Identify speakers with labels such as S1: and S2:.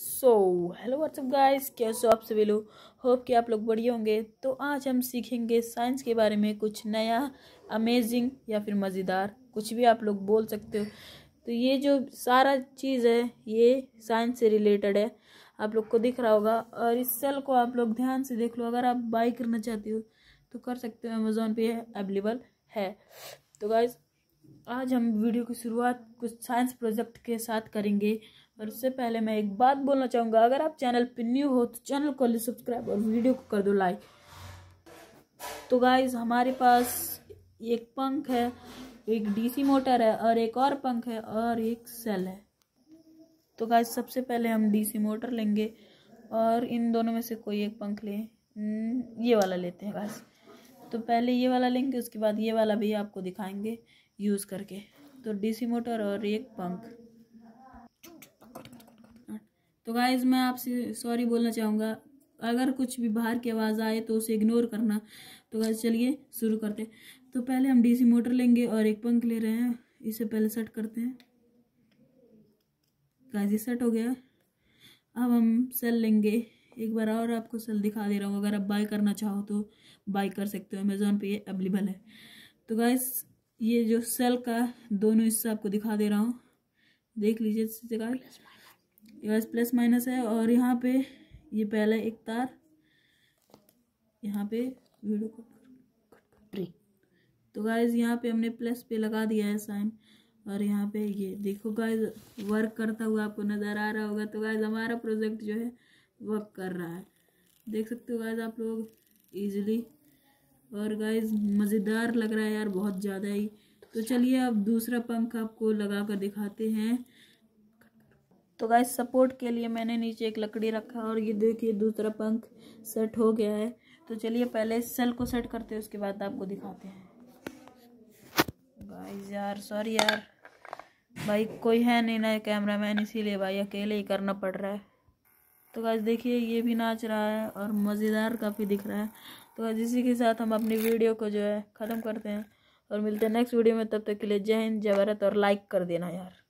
S1: so hello what's up guys कैसे हो आप सभी लोग होप कि आप लोग बढ़िया होंगे तो आज हम सीखेंगे साइंस के बारे में कुछ नया अमेजिंग या फिर मज़ेदार कुछ भी आप लोग बोल सकते हो तो ये जो सारा चीज़ है ये साइंस से रिलेटेड है आप लोग को दिख रहा होगा और इस सेल को आप लोग ध्यान से देख लो अगर आप बाई करना चाहते हो तो कर सकते हो अमेज़ोन पे अवेलेबल है तो गाइज़ आज हम वीडियो की शुरुआत कुछ साइंस प्रोजेक्ट के साथ करेंगे पर उससे पहले मैं एक बात बोलना चाहूँगा अगर आप चैनल पर न्यू हो तो चैनल को ले सब्सक्राइब और वीडियो को कर दो लाइक तो गाइज हमारे पास एक पंख है एक डीसी मोटर है और एक और पंख है और एक सेल है तो गाइज सबसे पहले हम डीसी मोटर लेंगे और इन दोनों में से कोई एक पंख लें हम्म, ये वाला लेते हैं गाइज तो पहले ये वाला लेंगे उसके बाद ये वाला भी आपको दिखाएंगे यूज़ करके तो डीसी मोटर और एक पंख तो गाइज मैं आपसे सॉरी बोलना चाहूँगा अगर कुछ भी बाहर की आवाज़ आए तो उसे इग्नोर करना तो गाइज चलिए शुरू करते तो पहले हम डीसी मोटर लेंगे और एक पंख ले रहे हैं इसे पहले सेट करते हैं गाइज ये सेट हो गया अब हम सेल लेंगे एक बार और आपको सेल दिखा दे रहा हूँ अगर आप बाय करना चाहो तो बाय कर सकते हो अमेज़ोन पे अवेलेबल है तो गाइज ये जो सेल का दोनों हिस्सा आपको दिखा दे रहा हूँ देख लीजिए इस प्लस माइनस है और यहाँ पे ये पहला एक तार यहाँ पे वीडियो को तो गाइज यहाँ पे हमने प्लस पे लगा दिया है साइन और यहाँ पे ये देखो गाइज वर्क करता हुआ आपको नज़र आ रहा होगा तो गाइज हमारा प्रोजेक्ट जो है वर्क कर रहा है देख सकते हो गाइज आप लोग ईजिली और गाइज मज़ेदार लग रहा है यार बहुत ज़्यादा ही तो चलिए अब दूसरा पंख आपको लगा कर दिखाते हैं तो गाइज सपोर्ट के लिए मैंने नीचे एक लकड़ी रखा और ये देखिए दूसरा पंख सेट हो गया है तो चलिए पहले सेल को सेट करते हैं उसके बाद आपको दिखाते हैं गाइज यार सॉरी यार भाई कोई है नहीं ना कैमरा मैन इसीलिए भाई अकेले ही करना पड़ रहा है तो गाइज देखिए ये भी नाच रहा है और मज़ेदार काफ़ी दिख रहा है तो गाइज इसी के साथ हम अपनी वीडियो को जो है ख़त्म करते हैं और मिलते हैं नेक्स्ट वीडियो में तब तक के लिए जय हिंद जय भारत और लाइक कर देना यार